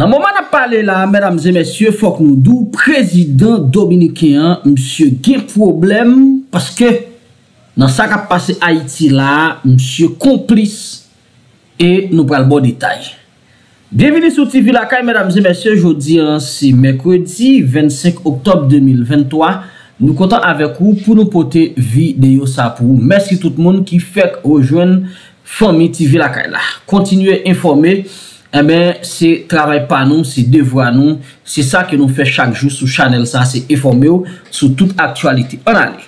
Nan mouman ap pale la, mèdames et mèsyè, fok nou dou, prezidant dominikèyan, msye gen problem, paske nan sa ka pase Haiti la, msye komplis, e nou pral bon detay. Bienveni sou TV lakay, mèdames et mèsyè, jodi an, si Mekredi, 25 Oktob 2023, nou kontan avek ou pou nou pote videyo sa pou. Mèsyè tout moun ki fèk ojwen fòmi TV lakay la. Kontinuè informè, mèdames et mèsyè. Emen, eh se travay pa nou, se devwa nou Se sa ke nou fe chak jou sou chanel sa Se eforme ou, sou tout aktualite On ale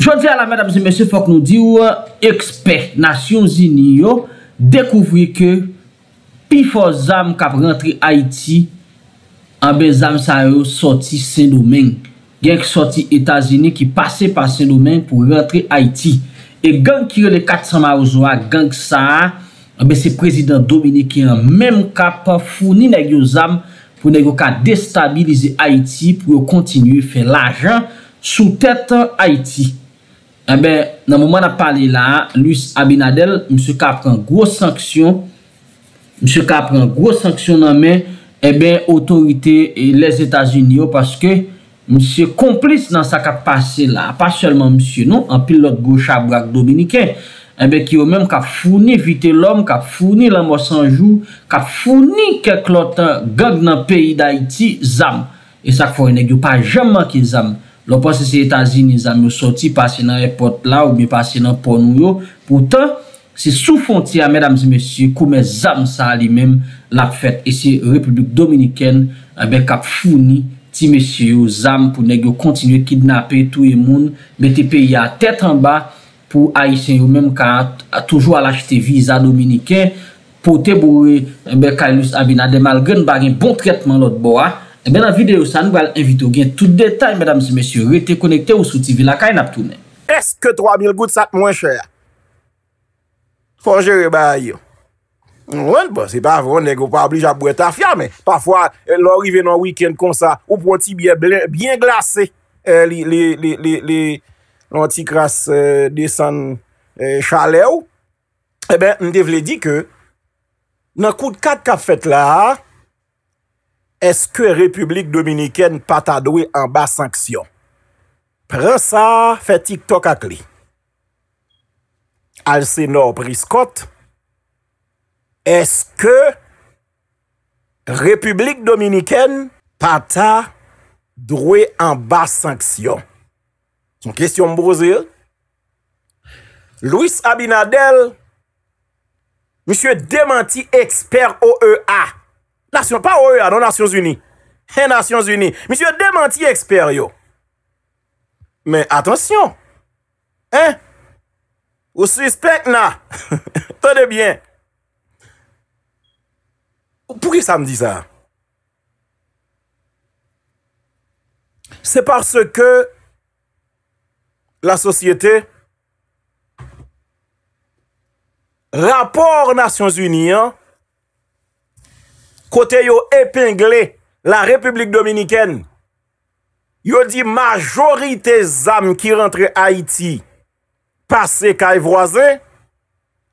Jodi ala, mèdames et mèdames, fòk nou di ou Ekspert, euh, nasyon zini yo Dekouvri ke Pi fò zam kap rentri Haiti Anbe zam sa yo Soti sen nou men Genk soti Etazini ki pase Pan sen nou men pou rentri Haiti E genk ki yo le kat sa ma ouzo a Genk sa a Ah, Se prezident Dominique yon mèm kap founi negyo zam pou negyo ka destabilize Haiti pou yo kontinu fè l'ajan sou tèt Haiti. Nan mèman ap pale la, Louis eh Abinadel, msè kap prèm grò sanksyon nan mè, ebè, otorite les Etats-Unis yo paske msè komplis nan sa kap pase la, pa selman msè nou, an pilot grò chabrak Dominique, Ebe eh ki yo menm ka founi vite lom, ka founi lamos anjou, ka founi keklotan gag nan peyi da iti zam. E sak founi negyo pa jaman ki zam. Lopo se se Etazini zam yo soti pasi nan repot la ou bi pasi nan ponou yo, poutan se soufon ti a medamzi mesye koume zam sa li menm la fèt. Ese Republik Dominikèn ebe ka founi ti mesye yo zam pou negyo kontinye kidnapè touye moun bete peyi a tèt anba pou a isen yon menm ka toujou al achete visa Dominiken, pou te boure mbe eh Kailous Abin Ademal gen bagen bon kretman lot bo a, e ben an videyo sa nou al evito gen tout detay, mbèdames mèsyor, rete konekte ou sou TV la kain ap tou men. Eske 3000 gout sat mwen chè ya? Fonjere ba yon? Mwen bo, se pa vron neg, ou pa obliga pou etan fya men. Pafwa lor ive nan wikend kon sa, ou pwoti biye bien glase euh, li... an ti kras eh, desan eh, chale ou, e ben, n de vle di ke, nan kout kat kap fet la, eske Republik Dominiken pata dwe an ba sanksyon. Pre sa, fetik tok ak li. Alse nou priskot, eske Republik Dominiken pata dwe an ba sanksyon. Son kestyon mbo zil. Louis Abinadel, msye demanti eksper OEA. Pas OEA, nan Nasyons Uni. Nasyons Uni. Msye demanti eksper yo. Men, atensyon. Hein? Ou suspect na? Tode bien. Ou pou ki sa mdi sa? Se parce ke la sosyete, rapor Nasyons Uniyan, kote yo epengle la Republik Dominiken, yo di majorite zam ki rentre Haiti, pase Kaye Vroazen,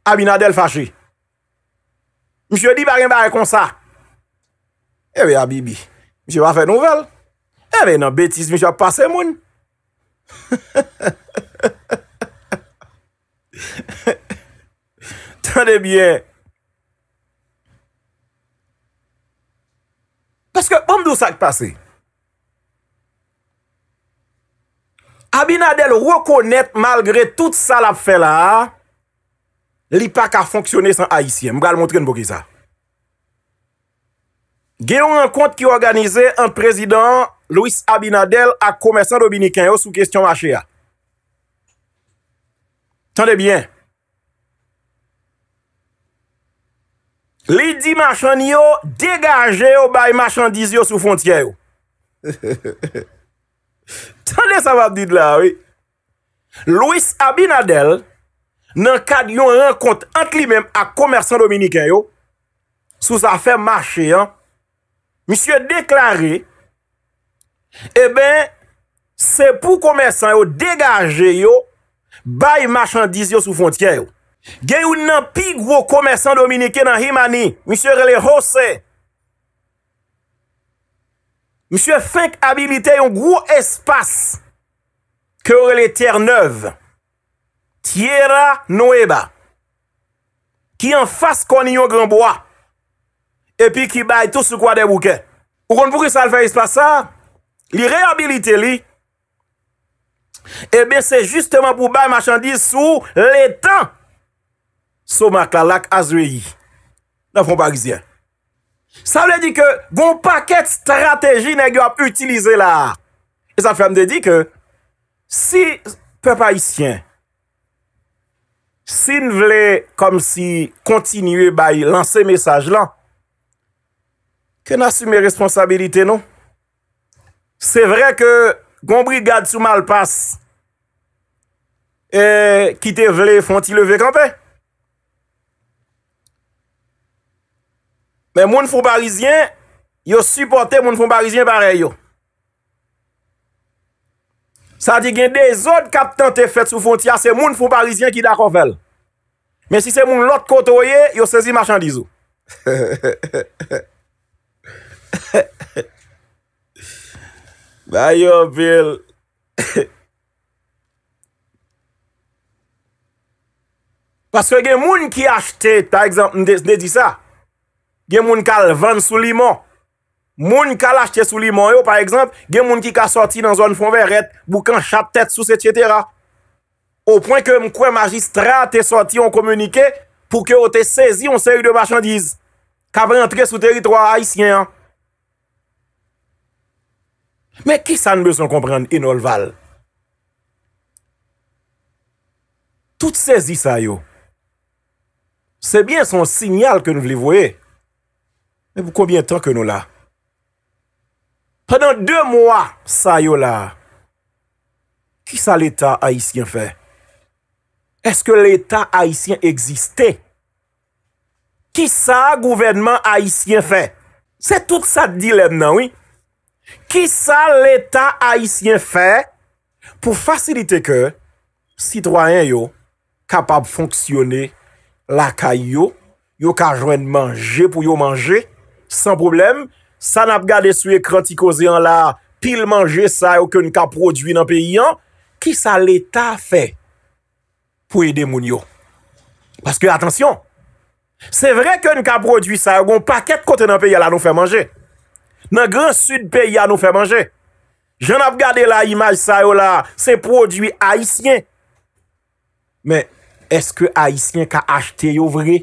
Abinadel Fashi. Mche di bagen bagen kon sa, ewe Abibi, mche va fe nouvel, ewe eh nan betis mche pase moun, Tende bien Paske bomdou sak pase Abinadel wakonet Malgre tout sa la fe la Li pak a fonksyonen San Aisyen Mgal montren boki sa Geyon an kont ki waganize An prezident An prezident Louis Abinadel ak Komersan Dominiken yo sou kestyon mwache ya. Tande byen. Lidi mwache ni yo, degaje yo bay mwache mwache mdizi yo sou fontye yo. Tande sa va did la, wè. Louis Abinadel, nan kad yon renkont ant li men ak Komersan Dominiken yo, sou sa fè mwache ya, misye deklare, mwenye, E ben, se pou komersan yo degaje yo, bay machandiz yo sou fontye yo. Gen yon nan pi gwo komersan dominike nan himani, monsye rele Jose. Monsye fink abilite yon gwo espas ke rele ter nev. Tiera Noeba. Ki an fas kon yon granboa. E pi ki bay tout sou kwa de wouke. Ou kon pou ki sal fay espasa? Li reabilite li, ebe se justeman pou bay machandise sou le tan sou mak la lak azweyi. Nan fon bagizyen. Sa vle di ke, goun paket strateji ne gyo ap utilize la. E sa fèm de di ke, si pe payisyen, si n vle kom si kontinuye bay lanse mesaj lan, ke nasume responsabilite nou? Se vre ke gombrigade sou mal pas, e kite vle fwanti leve kampè. Men moun fwou Parisien, yo supporte moun fwou Parisien pare yo. Sa di gen de zon kap tentè fwou fwanti, a se moun fwou Parisien ki da kon vel. Men si se moun lot koto ye, yo sezi marchandizo. Hehehehe. Bayo Bill Paske gen moun ki achete Ta ekzamp m de di sa Gen moun kal vande sou limon Moun kal achete sou limon yo Par ekzamp gen moun ki ka sorti Nan zon foun veret Boukan chatet sous et cetera Ou point ke m kwen magistra te sorti Ou komunike pou ke ou te sezi Ou se yu de vachandize Kabre entre sou teritro a isyen an Men ki sa nbe son kompren enolval? Tout se zi sa yo. Se bien son sinyal ke nou vle voye. Men pou koubyen tan ke nou la? Pendan de mwa sa yo la, ki sa l'Etat Haitien fe? Eske l'Etat Haitien egziste? Ki sa gouvenman Haitien fe? Se tout sa dilem nan, oui? Ki sa l'Etat ha isyen fè pou fasilite ke sitwayen yo kapab fonksyone la kay yo, yo ka jwen manje pou yo manje, san problem, sa nap gade souye kranti koze an la pil manje sa yo ke nou ka prodwi nan peyi an, ki sa l'Etat fè pou ede moun yo. Paske, atensyon, se vre ke nou ka prodwi sa yo, yon paket kote nan peyi an la nou fè manje. Nan gran sud peyi a nou fè manje. Jè nan ap gade la imaj sa yo la, se prodwi Haitien. Men, eske Haitien ka achte yo vre?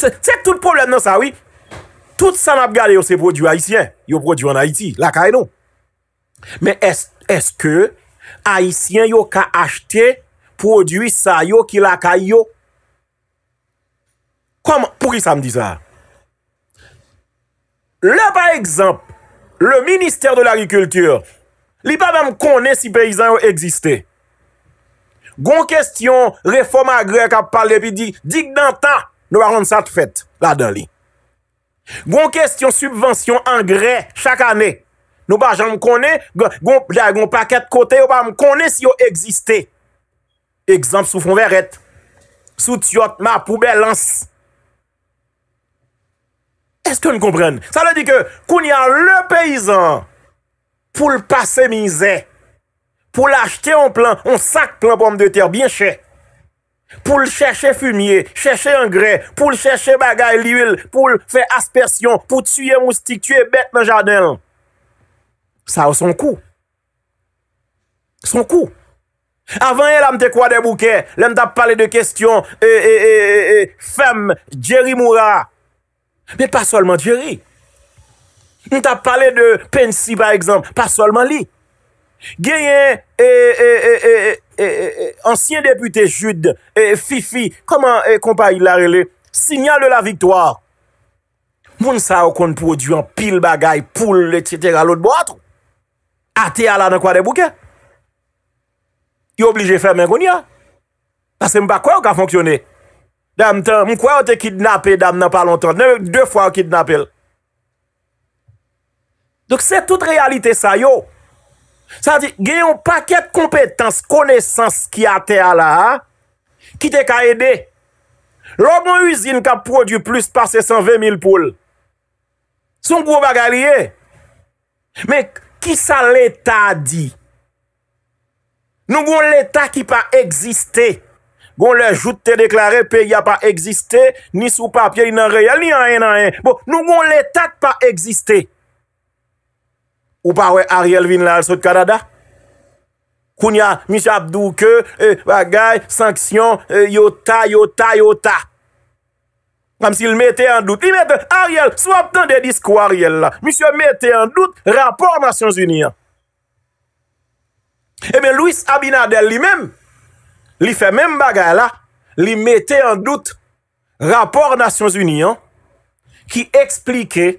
Tèk tout problem nan sa, wè? Tout sa nan ap gade yo se prodwi Haitien, yo prodwi an Haiti, lakay e nou. Men, eske Haitien yo ka achte prodwi sa yo ki lakay yo? Pou ki sa m di sa a? Le pa ekzamp, le minister de l'agrikultur, li pa pa m konen si peyizan yo egziste. Gon kestyon reform agre kap pale pi di, dik danta, nou a ronde sa t'fet, la dali. Gon kestyon subvensyon agre chak ane, nou pa jan m konen, gon paket kote yo pa m konen si yo egziste. Ekzamp sou fon veret, sou tsyot ma poubelansi. Eske nou komprennen? Sa la di ke koun ya le peyizan pou l'passemize, pou l'achete en plan, en sak plan pwem de ter, bien chè. Pou l'chèche fumye, chèche engre, pou l'chèche bagay liwil, pou l'fè aspersyon, pou tsyè moustik, tsyè bet nan jadel. Sa ou son kou. Son kou. Avan el am te kwa de bouke, lem tap pale de kestyon, e, e, e, e, e, fem, djerimoura, Me pa solman Jerry Nta pale de Pensiba ekzamp Pa solman li Geyen Ansyen depute Jude eh, Fifi Koman kompa eh, ilarele Sinyal de la viktor Moun sa wakon produan pil bagay Poul etc Ate ala nan kwa de bouke Yo oblije fe men goun ya Pase mba kwa ou ka fonksyonne Dam tan, mwen kwa yo te kidnapel dam nan pa lontan. Deu fwa yo kidnapel. Dok se tout realite sa yo. Sa di, genyon paket kompetans, konesans ki ate ala. Ki te ka ede. Lò bon usine ka produ plus par se 120.000 poule. Son kou bagaliye. Men, ki sa l'Etat di? Nou goun l'Etat ki pa egziste. Gon lè joute te deklare pe ya pa egziste ni sou papye inan reyal ni anen anen. Bon, nou gon lè tak pa egziste. Ou pa wè Ariel vin la al sot Kanada? Koun ya Misha Abdouke, e, bagay, sanksyon, e, yota, yota, yota. Kam si l mète en dout. Li mète, Ariel, sou aptan de dis kwa Ariel la? Mise mète en dout, rapor Masyons Uniyan. E ben Louis Abinadel li menm, li fè mèm bagay la, li metè an dout rapport Nations Union ki eksplike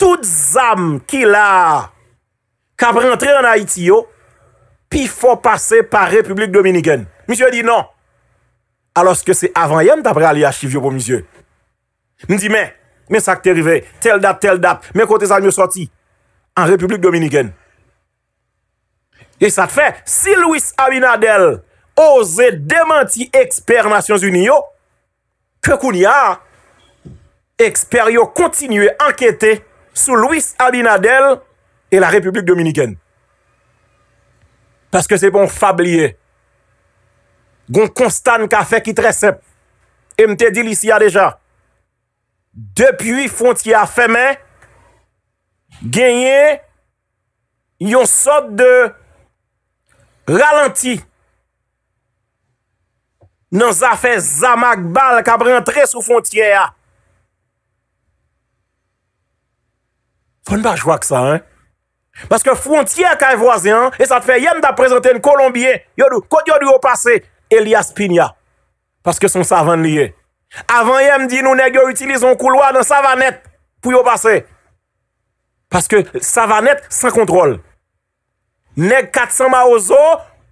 tout zam ki la kap rentre an Haiti yo, pi fò pase pa Republik Dominikèn. Misyè di nan, alòske se avan yèm tapre alè yachiv yo pou misyè. Misyè di men, men sak te rive, tel dap, tel dap, men kote zan myo soti, an Republik Dominikèn. E sa te fè, si Louis Abinadel Ose demanti eksper Masyons Uniyo Kekouni a Eksper yo kontinuye anketi Sou Louis Abinadel E la Republik Dominiken Paske se pon fablie Gon konstan ka fek it resep E mte dilisi a deja Depi fonti a feme Genye Yon sot de Ralenti nan zafè zamak bal ka brentre sou fontyè ya. Fon ba jwak sa, he? Paske fontyè ka evoazè, e sa te fè yèm da prezente n kolombie, kou diyo diyo opase Elias Pina, paske son savan liye. Avan yèm di nou neg yo utilize n kouloa nan savanet pou yo pase. Paske savanet sa kontrol. Neg katsan ma ozo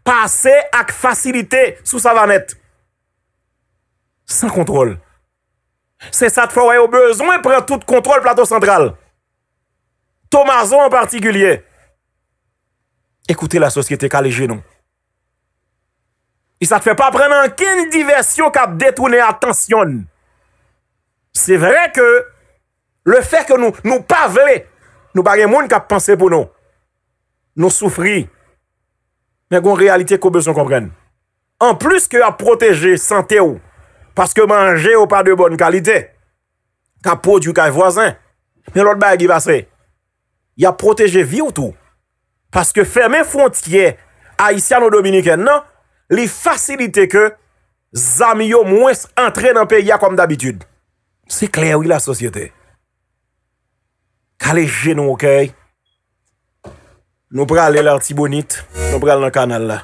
pase ak fasilite sou savanet. Paske savanet. San kontrol. Se sa te fwa yo bezon, e pren tout kontrol plato sentral. Tomaso en partikulye. Ekoute la sosyete ka le genon. E sa te fwe pa prenen anken diversyon kap detounen atensyon. Se vre ke, le fwe ke nou pa vre, nou bagen moun kap panse pou nou. Nou soufri, men goun realite ko bezon kompren. An plus ke a proteje sante ou, Paske manje ou pa de bon kalite. Ka poti ou kay vwazan. Men lout baye giva se. Ya proteje vi ou tou. Paske ferme fontye Aisyano-Dominiken non, nan, li fasilite ke zami yo mwes entren an pe ya kom dabitude. Se kler ou la sosyete. Ka le jeno ok. Nou pral el arti bonite. Nou pral nan kanal la.